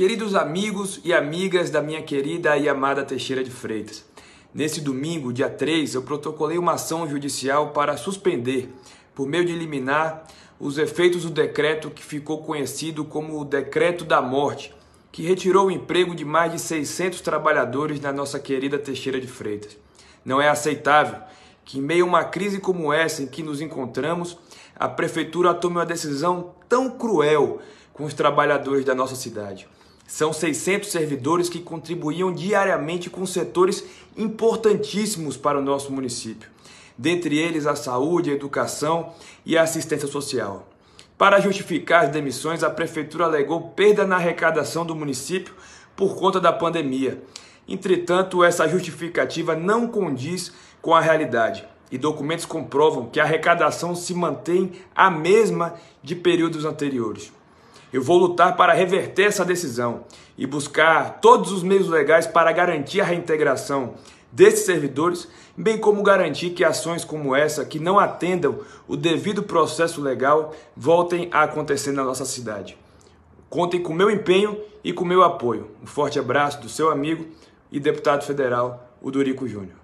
Queridos amigos e amigas da minha querida e amada Teixeira de Freitas, nesse domingo, dia 3, eu protocolei uma ação judicial para suspender, por meio de liminar, os efeitos do decreto que ficou conhecido como o Decreto da Morte, que retirou o emprego de mais de 600 trabalhadores da nossa querida Teixeira de Freitas. Não é aceitável que, em meio a uma crise como essa em que nos encontramos, a Prefeitura tome uma decisão tão cruel com os trabalhadores da nossa cidade. São 600 servidores que contribuíam diariamente com setores importantíssimos para o nosso município, dentre eles a saúde, a educação e a assistência social. Para justificar as demissões, a prefeitura alegou perda na arrecadação do município por conta da pandemia. Entretanto, essa justificativa não condiz com a realidade e documentos comprovam que a arrecadação se mantém a mesma de períodos anteriores. Eu vou lutar para reverter essa decisão e buscar todos os meios legais para garantir a reintegração desses servidores, bem como garantir que ações como essa, que não atendam o devido processo legal, voltem a acontecer na nossa cidade. Contem com meu empenho e com meu apoio. Um forte abraço do seu amigo e deputado federal, o Durico Júnior.